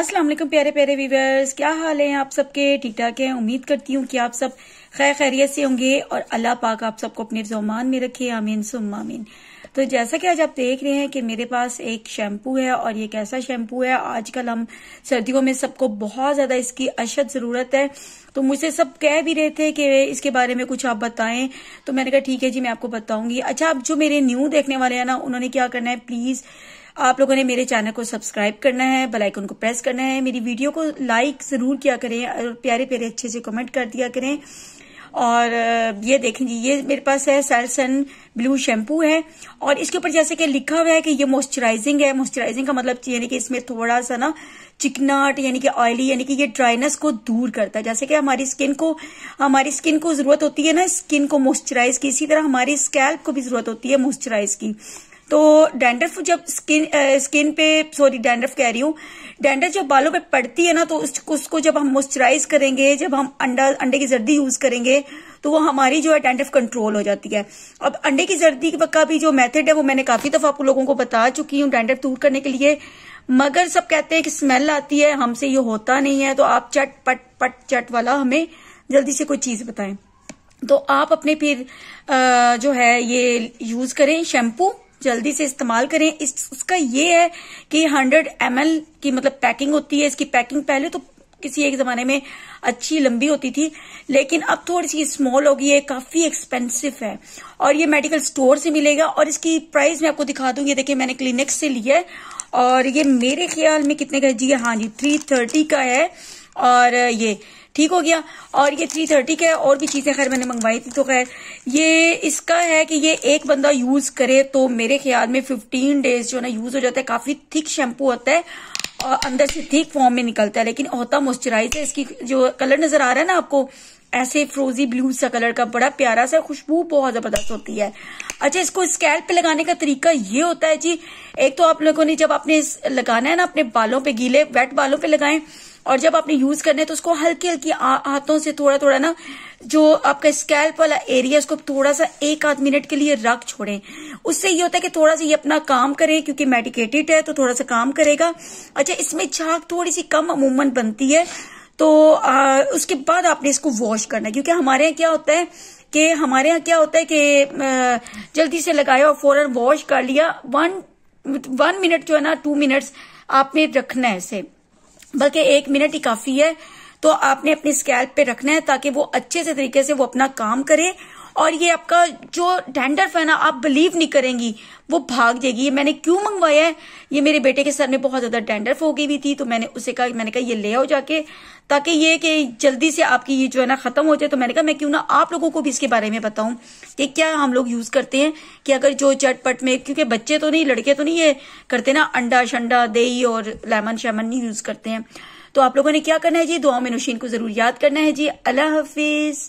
अस्सलाम वालेकुम प्यारे प्यारे व्यूवर्स क्या हाल है आप सबके ठीक ठाक हैं उम्मीद करती हूँ कि आप सब खैर खैरियत से होंगे और अल्लाह पाक आप सबको अपने जोमान में रखे आमीन सुम आमीन तो जैसा कि आज आप देख रहे हैं कि मेरे पास एक शैम्पू है और ये कैसा शैम्पू है आजकल हम सर्दियों में सबको बहुत ज्यादा इसकी अशद जरूरत है तो मुझे सब कह भी रहे थे कि इसके बारे में कुछ आप बताएं तो मैंने कहा ठीक है जी मैं आपको बताऊंगी अच्छा आप जो मेरे न्यू देखने वाले हैं ना उन्होंने क्या करना है प्लीज आप लोगों ने मेरे चैनल को सब्सक्राइब करना है बेल आइकन को प्रेस करना है मेरी वीडियो को लाइक जरूर किया करें और प्यारे प्यारे अच्छे से कमेंट कर दिया करें और ये देखें जी ये मेरे पास है सैलसन ब्लू शैम्पू है और इसके ऊपर जैसे कि लिखा हुआ है कि ये मॉइस्चराइजिंग है मॉइस्चराइजिंग का मतलब यानी कि इसमें थोड़ा सा ना चिकनाट यानी कि ऑयली यानी कि ये ड्राइनेस को दूर करता है जैसे कि हमारी स्किन को हमारी स्किन को जरूरत होती है ना स्किन को मॉइस्चराइज की इसी तरह हमारी स्कैल्प को भी जरूरत होती है मॉइस्चराइज की तो डेंड्रफ जब स्किन स्किन पे सॉरी डेंड्रफ कह रही हूँ डेंड्रफ जब बालों पे पड़ती है ना तो उस, उसको जब हम मॉइस्चराइज करेंगे जब हम अंडा अंडे की जर्दी यूज करेंगे तो वो हमारी जो है डेंड्रफ कंट्रोल हो जाती है अब अंडे की जर्दी का भी जो मेथड है वो मैंने काफी दफा आप लोगों को बता चुकी हूँ डेंड्रफ दूर करने के लिए मगर सब कहते हैं कि स्मेल आती है हमसे ये होता नहीं है तो आप चट पट पट चट वाला हमें जल्दी से कोई चीज बताएं तो आप अपने फिर आ, जो है ये यूज करें शैम्पू जल्दी से इस्तेमाल करें इस उसका ये है कि हंड्रेड एम की मतलब पैकिंग होती है इसकी पैकिंग पहले तो किसी एक जमाने में अच्छी लंबी होती थी लेकिन अब थोड़ी सी स्मॉल हो गई है काफी एक्सपेंसिव है और ये मेडिकल स्टोर से मिलेगा और इसकी प्राइस मैं आपको दिखा दूंगी देखिए मैंने क्लिनिक से लिया है और ये मेरे ख्याल में कितने का जी हाँ जी थ्री थर्टी का है और ये ठीक हो गया और ये थ्री थर्टी का और भी चीज़ें खैर मैंने मंगवाई थी तो खैर ये इसका है कि ये एक बंदा यूज़ करे तो मेरे ख्याल में फिफ्टीन डेज जो ना यूज़ हो जाता है काफ़ी थिक शैम्पू होता है और अंदर से थिक फॉर्म में निकलता है लेकिन होता मॉइस्चराइज है इसकी जो कलर नज़र आ रहा है ना आपको ऐसे फ्रोजी ब्लू सा कलर का बड़ा प्यारा सा खुशबू बहुत जबरदस्त होती है अच्छा इसको स्कैल्प पे लगाने का तरीका ये होता है जी एक तो आप लोगों ने जब आपने लगाना है ना अपने बालों पे गीले वेट बालों पे लगाएं और जब आपने यूज करने तो उसको हल्की हल्की हाथों से थोड़ा थोड़ा ना जो आपका स्कैल्प वाला एरिया उसको थोड़ा सा एक आध मिनट के लिए रख छोड़ें उससे ये होता है कि थोड़ा सा ये अपना काम करे क्योंकि मेडिकेटेड है तो थोड़ा सा काम करेगा अच्छा इसमें झाक थोड़ी सी कम अमूमन बनती है तो आ, उसके बाद आपने इसको वॉश करना है क्योंकि हमारे यहाँ क्या होता है कि हमारे यहाँ क्या होता है कि जल्दी से लगाया और फौरन वॉश कर लिया वन वन मिनट जो है ना टू मिनट्स आपने रखना है इसे बल्कि एक मिनट ही काफी है तो आपने अपनी स्कैल्प पे रखना है ताकि वो अच्छे से तरीके से वो अपना काम करे और ये आपका जो डेंडरफ है ना आप बिलीव नहीं करेंगी वो भाग जाएगी ये मैंने क्यों मंगवाया है ये मेरे बेटे के सर में बहुत ज्यादा डेंडरफ हो गई हुई थी तो मैंने उसे कहा मैंने कहा ये ले आओ जाके ताकि ये कि जल्दी से आपकी ये जो है ना खत्म हो जाए तो मैंने कहा मैं क्यों ना आप लोगों को भी इसके बारे में बताऊं कि क्या हम लोग यूज करते हैं कि अगर जो चटपट में क्योंकि बच्चे तो नहीं लड़के तो नहीं ये करते ना अंडा शंडा दही और लेमन शेमन नहीं यूज करते हैं तो आप लोगों ने क्या करना है जी दुआ में नौशीन को जरूर याद करना है जी अल्लाह हाफिज